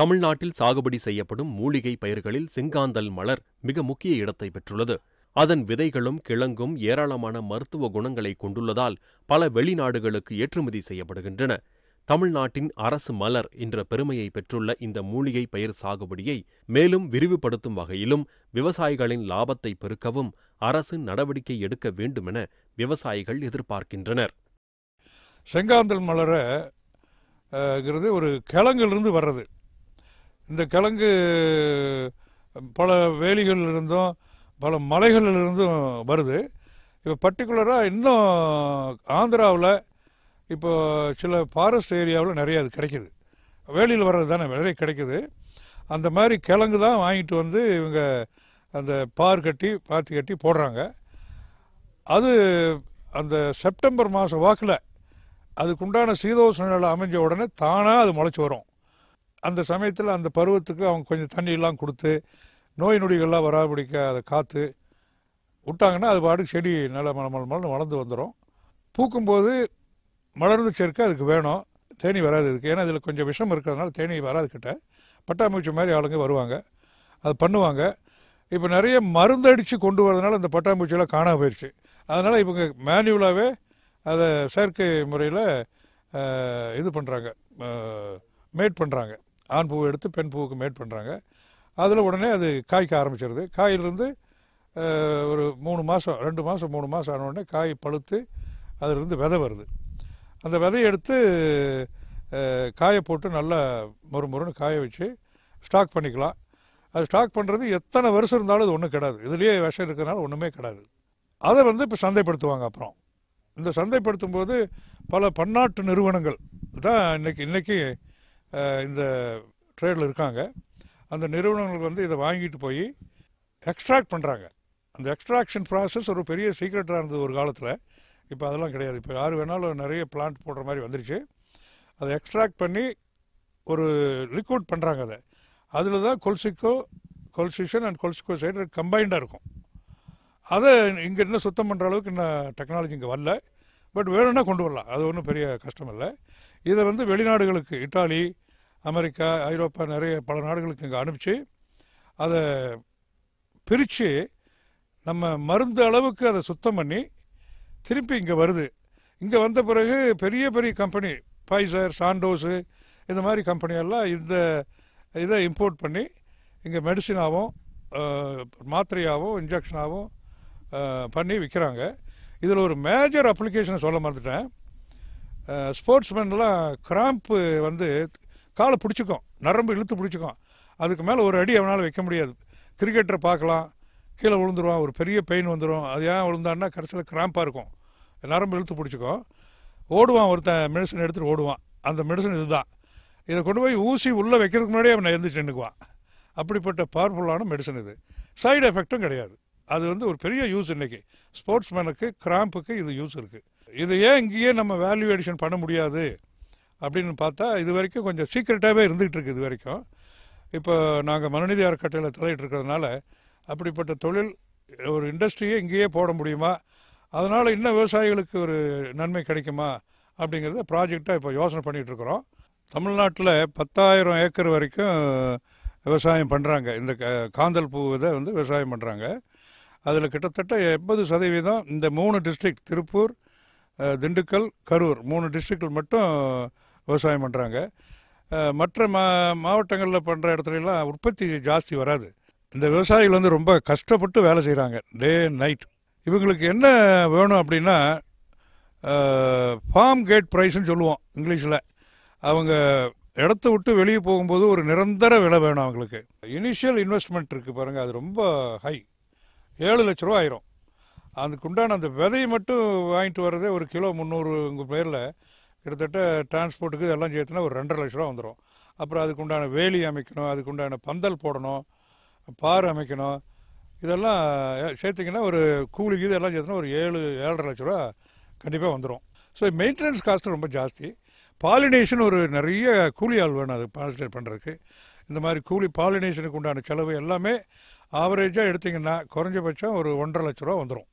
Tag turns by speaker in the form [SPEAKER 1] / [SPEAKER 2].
[SPEAKER 1] தமிழ்நாட்டில் சாகுபடி செய்யப்படும் மூலிகை பயிர்களில் செங்காந்தல் மலர் மிக முக்கிய இடத்தை பெற்றுள்ளது அதன் விதைகளும் கிழங்கும் ஏராளமான மருத்துவ குணங்களை கொண்டுள்ளதால் பல வெளிநாடுகளுக்கு ஏற்றுமதி செய்யப்படுகின்றன தமிழ்நாட்டின் அரசு மலர் என்ற பெருமையை பெற்றுள்ள இந்த மூலிகை பயிர் சாகுபடியை மேலும் விரிவுபடுத்தும் வகையிலும் விவசாயிகளின் லாபத்தை பெருக்கவும் அரசு நடவடிக்கை எடுக்க வேண்டுமென விவசாயிகள் எதிர்பார்க்கின்றனர் செங்காந்தல் மலரை ஒரு கிழங்கிலிருந்து வர்றது இந்த கிழங்கு பல வேலிகளில் இருந்தும் பல மலைகளில் இருந்தும் வருது இப்போ பர்டிகுலராக இன்னும் ஆந்திராவில் இப்போ சில ஃபாரஸ்ட் ஏரியாவில் நிறைய அது கிடைக்கிது வேலியில் வர்றது தானே நிறைய கிடைக்குது அந்த மாதிரி கிழங்கு தான் வாங்கிட்டு வந்து இவங்க அந்த பார் கட்டி பாத்தி கட்டி போடுறாங்க அது அந்த செப்டம்பர் மாதம் வாக்கில் அதுக்குண்டான சீதோஷ நிலை அமைஞ்ச உடனே தானாக அது முளைச்சி வரும் அந்த சமயத்தில் அந்த பருவத்துக்கு அவங்க கொஞ்சம் தண்ணியெல்லாம் கொடுத்து நோய் நொடிகள்லாம் பிடிக்க அதை காற்று விட்டாங்கன்னா அது பாட்டுக்கு செடி நல்ல மலை மலர்னு வளர்ந்து வந்துடும் பூக்கும்போது மலர்ந்து சேர்க்க அதுக்கு வேணும் தேனி வராது இதுக்கு ஏன்னா இதில் கொஞ்சம் விஷம் இருக்கிறதுனால தேனி வராது கிட்ட பட்டாம்பூச்சி மாதிரி ஆளுங்க வருவாங்க அது பண்ணுவாங்க இப்போ நிறைய மருந்தடித்து கொண்டு வரதுனால அந்த பட்டாம்பூச்சியெல்லாம் காணாமல் போயிடுச்சு அதனால் இவங்க மேனுவலாகவே அதை செயற்கை முறையில் இது பண்ணுறாங்க மேட் பண்ணுறாங்க ஆண் பூவை எடுத்து பெண் பூவுக்கு மேட் பண்ணுறாங்க அதில் உடனே அது காய்க்க ஆரம்பிச்சிருது காயிலிருந்து ஒரு மூணு மாதம் ரெண்டு மாதம் மூணு மாதம் ஆன உடனே காய் பழுத்து அதிலிருந்து விதை வருது அந்த விதையை எடுத்து காய போட்டு நல்லா மொறு மொறுன்னு காய வச்சு ஸ்டாக் பண்ணிக்கலாம் அது ஸ்டாக் பண்ணுறது எத்தனை வருஷம் இருந்தாலும் அது ஒன்றும் கிடையாது இதுலேயே விஷம் இருக்கிறதுனால ஒன்றுமே கிடையாது அதை வந்து இப்போ சந்தைப்படுத்துவாங்க அப்புறம் இந்த சந்தைப்படுத்தும் போது பல பன்னாட்டு நிறுவனங்கள் தான் இன்னைக்கு இன்றைக்கி இந்த ட்ரேடில் இருக்காங்க அந்த நிறுவனங்கள் வந்து இதை வாங்கிட்டு போய் எக்ஸ்ட்ராக்ட் பண்ணுறாங்க அந்த எக்ஸ்ட்ராக்ஷன் ப்ராசஸ் ஒரு பெரிய சீக்ரெட்டாக இருந்தது ஒரு காலத்தில் இப்போ அதெல்லாம் கிடையாது இப்போ யார் வேணாலும் நிறைய பிளான்ட் போடுற மாதிரி வந்துருச்சு அதை எக்ஸ்ட்ராக்ட் பண்ணி ஒரு லிக்விட் பண்ணுறாங்க அதை அதில் தான் கொல்சிக்கோ கொல்சிஷன் அண்ட் கொல்சிக்கோ சைடு கம்பைண்டாக இருக்கும் அதை இங்கே இன்னும் சுத்தம் பண்ணுற அளவுக்கு இன்னும் டெக்னாலஜி இங்கே வரல பட் வேணும்னா கொண்டு வரலாம் அது ஒன்றும் பெரிய கஷ்டம் இல்லை இதை வந்து வெளிநாடுகளுக்கு இட்டாலி அமெரிக்கா ஐரோப்பா நிறைய பல நாடுகளுக்கு இங்கே அனுப்பிச்சு அதை பிரித்து நம்ம மருந்து அளவுக்கு அதை சுத்தம் பண்ணி திருப்பி இங்கே வருது இங்கே வந்த பிறகு பெரிய பெரிய கம்பெனி ஃபைசர் சாண்டோஸு இந்த மாதிரி கம்பெனியெல்லாம் இந்த இதை இம்போர்ட் பண்ணி இங்கே மெடிசினாகவும் மாத்திரையாகவும் இன்ஜெக்ஷனாகவும் பண்ணி விற்கிறாங்க இதில் ஒரு மேஜர் அப்ளிகேஷனை சொல்ல மறந்துட்டேன் ஸ்போர்ட்ஸ்மேன்லாம் கிராம்ப்பு வந்து காலை பிடிச்சிக்கும் நரம்பு இழுத்து பிடிச்சிக்கும் அதுக்கு மேலே ஒரு அடி அவனால் வைக்க முடியாது கிரிக்கெட்டரை பார்க்கலாம் கீழே விழுந்துருவான் ஒரு பெரிய பெயின் வந்துடும் அது ஏன் விழுந்தான்னா கடைசியில் கிராம்பாக இருக்கும் நரம்பு இழுத்து பிடிச்சிக்கும் ஓடுவான் ஒருத்தன் மெடிசன் எடுத்துகிட்டு ஓடுவான் அந்த மெடிசன் இதுதான் இதை கொண்டு போய் ஊசி உள்ளே வைக்கிறதுக்கு முன்னாடியே அவனை எழுந்துச்சு நின்றுக்குவான் அப்படிப்பட்ட பவர்ஃபுல்லான மெடிசன் இது சைடு எஃபெக்டும் கிடையாது அது வந்து ஒரு பெரிய யூஸ் இன்றைக்கி ஸ்போர்ட்ஸ்மேனுக்கு கிராம்புக்கு இது யூஸ் இருக்குது இது ஏன் இங்கேயே நம்ம வேல்யூவேஷன் பண்ண முடியாது அப்படின்னு பார்த்தா இது வரைக்கும் கொஞ்சம் சீக்கிரட்டாகவே இருந்துகிட்டு இருக்குது இது வரைக்கும் இப்போ நாங்கள் மனுநீதி அறக்கட்டையில் தலையிட்டு இருக்கிறதுனால அப்படிப்பட்ட தொழில் ஒரு இண்டஸ்ட்ரியே இங்கேயே போட முடியுமா அதனால் இன்னும் விவசாயிகளுக்கு ஒரு நன்மை கிடைக்குமா அப்படிங்கிறத ப்ராஜெக்டாக இப்போ யோசனை பண்ணிகிட்டு இருக்கிறோம் தமிழ்நாட்டில் பத்தாயிரம் ஏக்கர் வரைக்கும் விவசாயம் பண்ணுறாங்க இந்த காந்தல் பூ இதை வந்து விவசாயம் பண்ணுறாங்க அதில் கிட்டத்தட்ட எண்பது சதவீதம் இந்த மூணு டிஸ்ட்ரிக்ட் திருப்பூர் திண்டுக்கல் கரூர் மூணு டிஸ்ட்ரிக்டில் மட்டும் விவசாயம் பண்ணுறாங்க மற்ற மா மாவட்டங்களில் பண்ணுற இடத்துலலாம் உற்பத்தி ஜாஸ்தி வராது இந்த விவசாயிகள் வந்து ரொம்ப கஷ்டப்பட்டு வேலை செய்கிறாங்க டே நைட் இவங்களுக்கு என்ன வேணும் அப்படின்னா ஃபார்ம் கேட் ப்ரைஸ்ன்னு சொல்லுவோம் இங்கிலீஷில் அவங்க இடத்த விட்டு வெளியே போகும்போது ஒரு நிரந்தர விலை வேணும் அவங்களுக்கு இனிஷியல் இன்வெஸ்ட்மெண்ட் இருக்குது பாருங்கள் அது ரொம்ப ஹை ஏழு லட்ச ரூபா ஆயிரும் அதுக்குண்டான அந்த விதையை மட்டும் வாங்கிட்டு வர்றதே ஒரு கிலோ முந்நூறு உங்கள் பேரில் கிட்டத்தட்ட டிரான்ஸ்போர்ட்டுக்கு இதெல்லாம் சேர்த்துனா ஒரு ரெண்டரை லட்ச ரூபா வந்துடும் அப்புறம் அதுக்குண்டான வேலி அமைக்கணும் அதுக்குண்டான பந்தல் போடணும் பார் அமைக்கணும் இதெல்லாம் சேர்த்திங்கன்னா ஒரு கூலிக்கு இதெல்லாம் சேர்த்துனா ஒரு ஏழு ஏழரை லட்ச ரூபா கண்டிப்பாக வந்துடும் ஸோ மெயின்டெனன்ஸ் காஸ்ட் ரொம்ப ஜாஸ்தி பாலினேஷன் ஒரு நிறைய கூலி ஆள் வேணும் அது பாலினேட் பண்ணுறதுக்கு இந்த மாதிரி கூலி பாலினேஷனுக்கு உண்டான செலவு எல்லாமே ஆவரேஜாக எடுத்திங்கன்னா குறைஞ்சபட்சம் ஒரு ஒன்றரை லட்ச ரூபா வந்துடும்